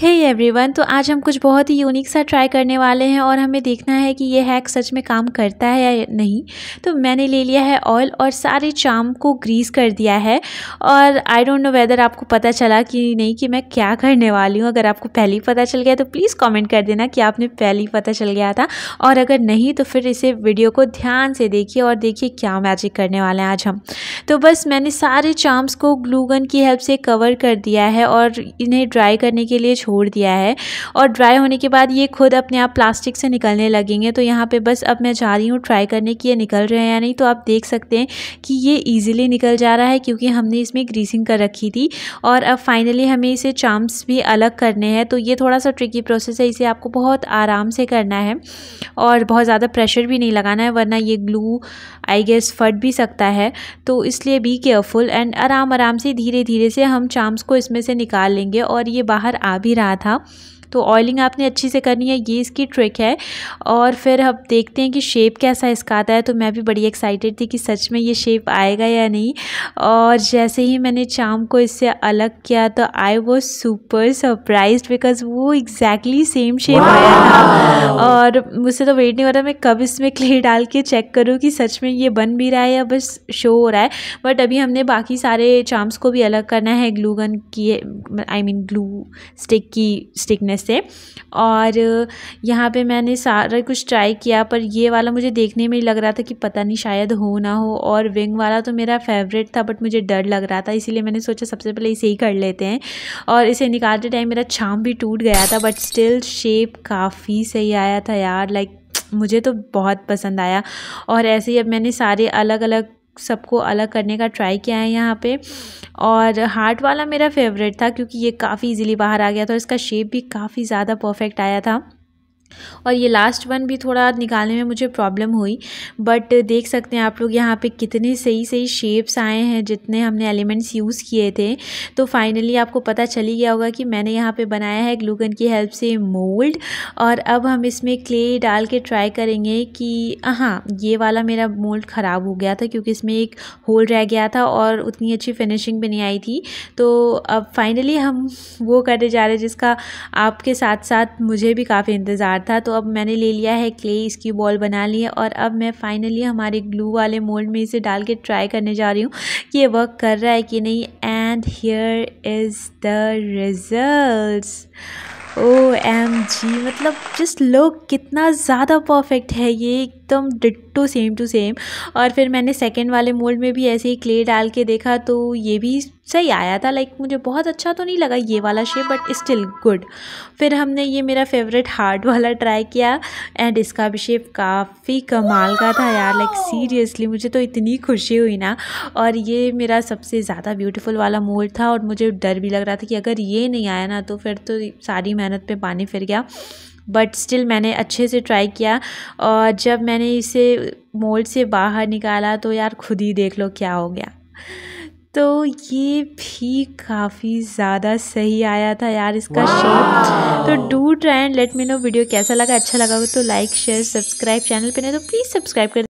हे hey everyone तो आज हम कुछ बहुत ही यूनिक सा ट्राई करने वाले हैं और हमें देखना है कि ये हैक सच में काम करता है या नहीं तो मैंने ले लिया है ऑयल और सारे चाम को ग्रीस कर दिया है और आई डोंट नो वेदर आपको पता चला कि नहीं कि मैं क्या करने वाली हूँ अगर आपको पहले ही पता चल गया तो प्लीज़ कॉमेंट कर देना कि आपने पहले ही पता चल गया था और अगर नहीं तो फिर इसे वीडियो को ध्यान से देखिए और देखिए क्या मैजिक करने वाले हैं आज हम तो बस मैंने सारे चाम्स को ग्लूगन की हेल्प से कवर कर दिया है और इन्हें ड्राई करने के लिए छोड़ दिया है और ड्राई होने के बाद ये खुद अपने आप प्लास्टिक से निकलने लगेंगे तो यहाँ पे बस अब मैं जा रही हूँ ट्राई करने की ये निकल रहे हैं या नहीं तो आप देख सकते हैं कि ये ईजिली निकल जा रहा है क्योंकि हमने इसमें ग्रीसिंग कर रखी थी और अब फाइनली हमें इसे चाम्स भी अलग करने हैं तो ये थोड़ा सा ट्रिकी प्रोसेस है इसे आपको बहुत आराम से करना है और बहुत ज़्यादा प्रेशर भी नहीं लगाना है वरना ये ग्लू आई गेस फट भी सकता है तो इसलिए बी केयरफुल एंड आराम आराम से धीरे धीरे से हम चाम्स को इसमें से निकाल लेंगे और ये बाहर आ भी रहा था तो ऑयलिंग आपने अच्छी से करनी है ये इसकी ट्रिक है और फिर हम देखते हैं कि शेप कैसा इसका आता है तो मैं भी बड़ी एक्साइटेड थी कि सच में ये शेप आएगा या नहीं और जैसे ही मैंने चाम को इससे अलग किया तो I was super surprise because वो एग्जैक्टली सेम शेप आया था और मुझसे तो वेट नहीं हो रहा मैं कब इसमें क्ले डाल के चेक करूँ कि सच में ये बन भी रहा है या बस शो हो रहा है बट अभी हमने बाकी सारे चाम्स को भी अलग करना है ग्लू गन की आई मीन ग्लू स्टिक की स्टिकनेस से और यहाँ पे मैंने सारा कुछ ट्राई किया पर ये वाला मुझे देखने में ही लग रहा था कि पता नहीं शायद हो ना हो और विंग वाला तो मेरा फेवरेट था बट मुझे डर लग रहा था इसीलिए मैंने सोचा सबसे पहले इसे ही कर लेते हैं और इसे निकालते टाइम मेरा छाम भी टूट गया था बट स्टिल शेप काफ़ी सही आया था यार लाइक मुझे तो बहुत पसंद आया और ऐसे ही अब मैंने सारे अलग अलग सबको अलग करने का ट्राई किया है यहाँ पे और हार्ट वाला मेरा फेवरेट था क्योंकि ये काफ़ी इजीली बाहर आ गया था और इसका शेप भी काफ़ी ज़्यादा परफेक्ट आया था और ये लास्ट वन भी थोड़ा निकालने में मुझे प्रॉब्लम हुई बट देख सकते हैं आप लोग यहाँ पे कितने सही सही शेप्स आए हैं जितने हमने एलिमेंट्स यूज़ किए थे तो फाइनली आपको पता चली गया होगा कि मैंने यहाँ पे बनाया है ग्लूगन की हेल्प से मोल्ड और अब हम इसमें क्ले डाल के ट्राई करेंगे कि हाँ ये वाला मेरा मोल्ड ख़राब हो गया था क्योंकि इसमें एक होल रह गया था और उतनी अच्छी फिनिशिंग भी नहीं आई थी तो अब फाइनली हम वो करने जा रहे हैं जिसका आपके साथ साथ मुझे भी काफ़ी इंतज़ार था तो अब मैंने ले लिया है क्ले इसकी बॉल बना ली है और अब मैं फाइनली हमारे ग्लू वाले मोल्ड में इसे डाल के ट्राई करने जा रही हूँ कि ये वर्क कर रहा है कि नहीं and here is the result O M G मतलब जिस लुक कितना ज़्यादा परफेक्ट है ये एकदम डिट्टो सेम टू सेम और फिर मैंने सेकेंड वाले मोल्ड में भी ऐसे ही क्ले डाल के देखा तो ये भी सही आया था लाइक मुझे बहुत अच्छा तो नहीं लगा ये वाला शेप बट स्टिल गुड फिर हमने ये मेरा फेवरेट हार्ट वाला ट्राई किया एंड इसका भी शेप काफ़ी कमाल का था यार लाइक सीरियसली मुझे तो इतनी खुशी हुई ना और ये मेरा सबसे ज़्यादा ब्यूटीफुल वाला मोल्ड था और मुझे डर भी लग रहा था कि अगर ये नहीं आया ना तो फिर तो सारी मेहनत पर पानी फिर गया बट स्टिल मैंने अच्छे से ट्राई किया और जब मैंने इसे मोल्ड से बाहर निकाला तो यार खुद ही देख लो क्या हो गया तो ये भी काफ़ी ज़्यादा सही आया था यार इसका शेप तो do try and let me know video कैसा लगा अच्छा लगा हो तो लाइक शेयर सब्सक्राइब चैनल पे नहीं तो प्लीज़ सब्सक्राइब कर